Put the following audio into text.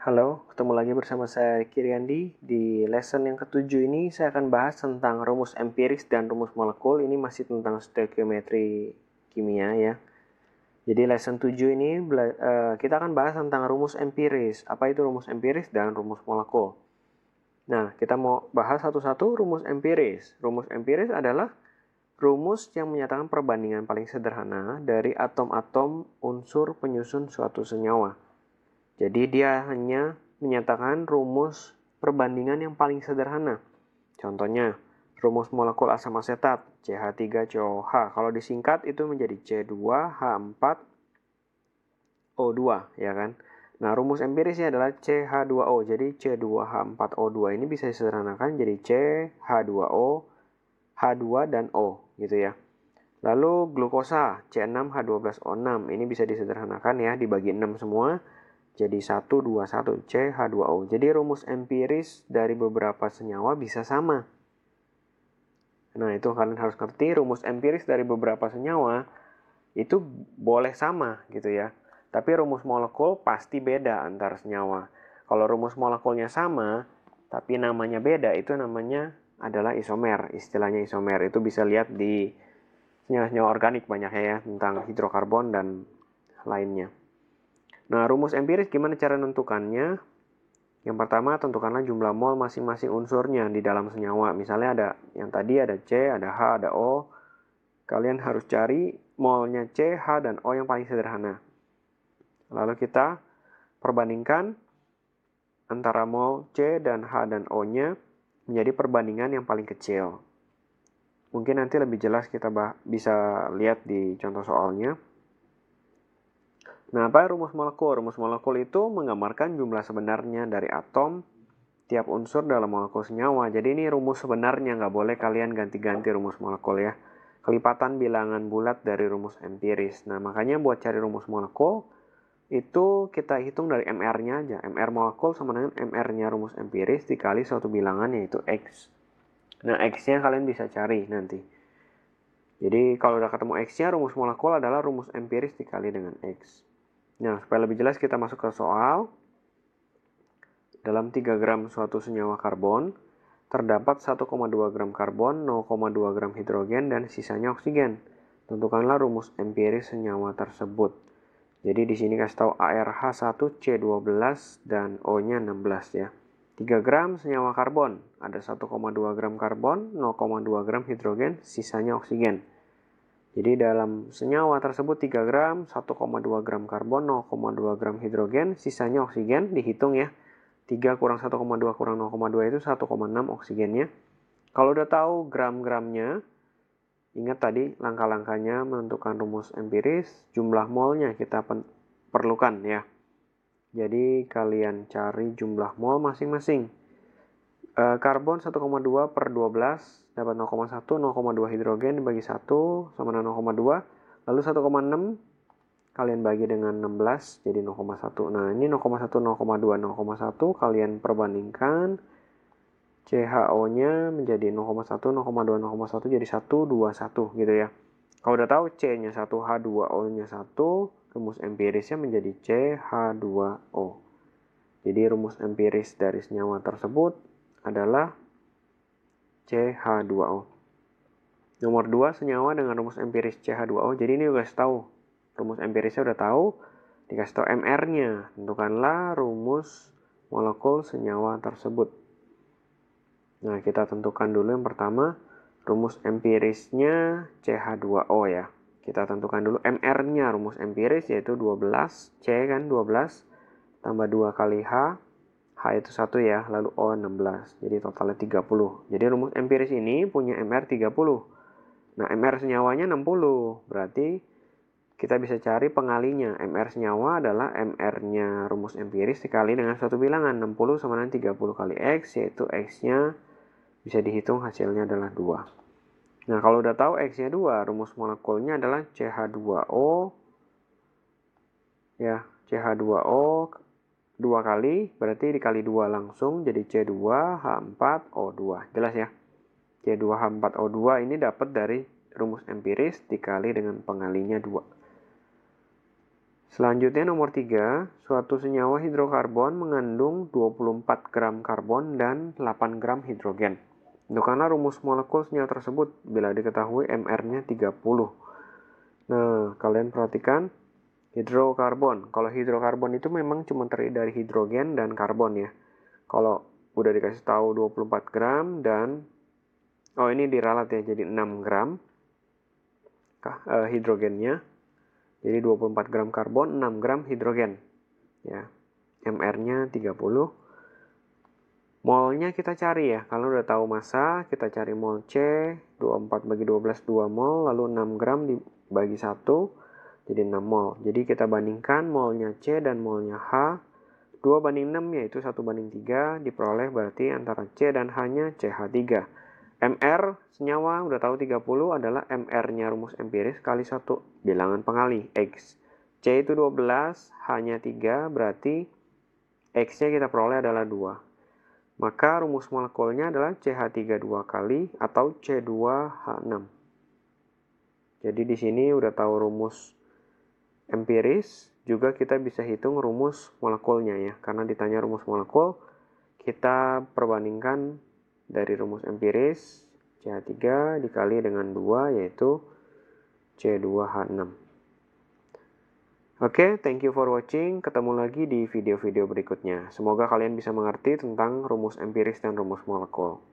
Halo, ketemu lagi bersama saya Kiriandi. Di lesson yang ketujuh ini saya akan bahas tentang rumus empiris dan rumus molekul. Ini masih tentang stoikiometri kimia ya. Jadi lesson 7 ini eh, kita akan bahas tentang rumus empiris. Apa itu rumus empiris dan rumus molekul? Nah, kita mau bahas satu-satu rumus empiris. Rumus empiris adalah rumus yang menyatakan perbandingan paling sederhana dari atom-atom unsur penyusun suatu senyawa. Jadi dia hanya menyatakan rumus perbandingan yang paling sederhana. Contohnya, rumus molekul asam asetat CH3COH. Kalau disingkat itu menjadi C2H4O2, ya kan? Nah, rumus empirisnya adalah CH2O. Jadi C2H4O2 ini bisa disederhanakan jadi CH2O, H2 dan O gitu ya. Lalu glukosa C6H12O6 ini bisa disederhanakan ya dibagi 6 semua jadi 121 CH2O. Jadi rumus empiris dari beberapa senyawa bisa sama. Nah, itu kalian harus ngerti rumus empiris dari beberapa senyawa itu boleh sama gitu ya. Tapi rumus molekul pasti beda antar senyawa. Kalau rumus molekulnya sama tapi namanya beda itu namanya adalah isomer. Istilahnya isomer itu bisa lihat di senyawa-senyawa organik banyak ya, ya tentang hidrokarbon dan lainnya. Nah, rumus empiris gimana cara menentukannya? Yang pertama, tentukanlah jumlah mol masing-masing unsurnya di dalam senyawa. Misalnya ada yang tadi ada C, ada H, ada O. Kalian harus cari molnya C, H, dan O yang paling sederhana. Lalu kita perbandingkan antara mol C dan H dan O-nya menjadi perbandingan yang paling kecil. Mungkin nanti lebih jelas kita bisa lihat di contoh soalnya. Nah, apa rumus molekul? Rumus molekul itu menggambarkan jumlah sebenarnya dari atom tiap unsur dalam molekul senyawa. Jadi ini rumus sebenarnya, nggak boleh kalian ganti-ganti rumus molekul ya. Kelipatan bilangan bulat dari rumus empiris. Nah, makanya buat cari rumus molekul, itu kita hitung dari MR-nya aja. MR molekul sama dengan MR-nya rumus empiris dikali suatu bilangan yaitu X. Nah, X-nya kalian bisa cari nanti. Jadi, kalau udah ketemu X-nya, rumus molekul adalah rumus empiris dikali dengan X. Nah, supaya lebih jelas kita masuk ke soal. Dalam 3 gram suatu senyawa karbon, terdapat 1,2 gram karbon, 0,2 gram hidrogen, dan sisanya oksigen. Tentukanlah rumus empiris senyawa tersebut. Jadi di sini kasih tahu ARH1 C12 dan O-nya 16 ya. 3 gram senyawa karbon, ada 1,2 gram karbon, 0,2 gram hidrogen, sisanya oksigen. Jadi dalam senyawa tersebut 3 gram, 1,2 gram karbon, 0,2 gram hidrogen, sisanya oksigen dihitung ya. 3 kurang 1,2 kurang 0,2 itu 1,6 oksigennya. Kalau udah tahu gram-gramnya, ingat tadi langkah-langkahnya menentukan rumus empiris, jumlah molnya kita perlukan ya. Jadi kalian cari jumlah mol masing-masing karbon 1,2 per 12 dapat 0,1, 0,2 hidrogen dibagi 1 sama dengan 0,2. Lalu 1,6 kalian bagi dengan 16 jadi 0,1. Nah ini 0,1, 0,2, 0,1 kalian perbandingkan CHO-nya menjadi 0,1, 0,2, 0,1 jadi 1, 2, 1 gitu ya. Kalau udah tahu C-nya 1, H2O-nya 1, rumus empirisnya menjadi CH2O. Jadi rumus empiris dari senyawa tersebut adalah CH2O. Nomor 2 senyawa dengan rumus empiris CH2O. Jadi ini udah tahu. Rumus empirisnya udah tahu. Dikasih tahu MR-nya. Tentukanlah rumus molekul senyawa tersebut. Nah, kita tentukan dulu yang pertama rumus empirisnya CH2O ya. Kita tentukan dulu MR-nya rumus empiris yaitu 12 C kan 12 tambah 2 kali H H itu 1 ya, lalu O 16. Jadi totalnya 30. Jadi rumus empiris ini punya MR 30. Nah, MR senyawanya 60. Berarti kita bisa cari pengalinya. MR senyawa adalah MR-nya rumus empiris dikali dengan suatu bilangan. 60 sama dengan 30 kali X, yaitu X-nya bisa dihitung hasilnya adalah 2. Nah, kalau udah tahu X-nya 2, rumus molekulnya adalah CH2O, ya, CH2O dua kali, berarti dikali dua langsung jadi C2H4O2. Jelas ya? C2H4O2 ini dapat dari rumus empiris dikali dengan pengalinya 2. Selanjutnya nomor 3, suatu senyawa hidrokarbon mengandung 24 gram karbon dan 8 gram hidrogen. karena rumus molekul senyawa tersebut bila diketahui MR-nya 30. Nah, kalian perhatikan hidrokarbon. Kalau hidrokarbon itu memang cuma terdiri dari hidrogen dan karbon ya. Kalau udah dikasih tahu 24 gram dan oh ini diralat ya jadi 6 gram eh, hidrogennya. Jadi 24 gram karbon, 6 gram hidrogen. Ya. MR-nya 30. Molnya kita cari ya. Kalau udah tahu massa, kita cari mol C, 24 bagi 12 2 mol, lalu 6 gram dibagi 1 jadi 6 mol. Jadi kita bandingkan molnya C dan molnya H. 2 banding 6 yaitu 1 banding 3 diperoleh berarti antara C dan H-nya CH3. MR senyawa udah tahu 30 adalah MR-nya rumus empiris kali 1 bilangan pengali X. C itu 12, H-nya 3 berarti X-nya kita peroleh adalah 2. Maka rumus molekulnya adalah CH32 kali atau C2H6. Jadi di sini udah tahu rumus empiris juga kita bisa hitung rumus molekulnya ya karena ditanya rumus molekul kita perbandingkan dari rumus empiris CH3 dikali dengan 2 yaitu C2H6 Oke, okay, thank you for watching. Ketemu lagi di video-video berikutnya. Semoga kalian bisa mengerti tentang rumus empiris dan rumus molekul.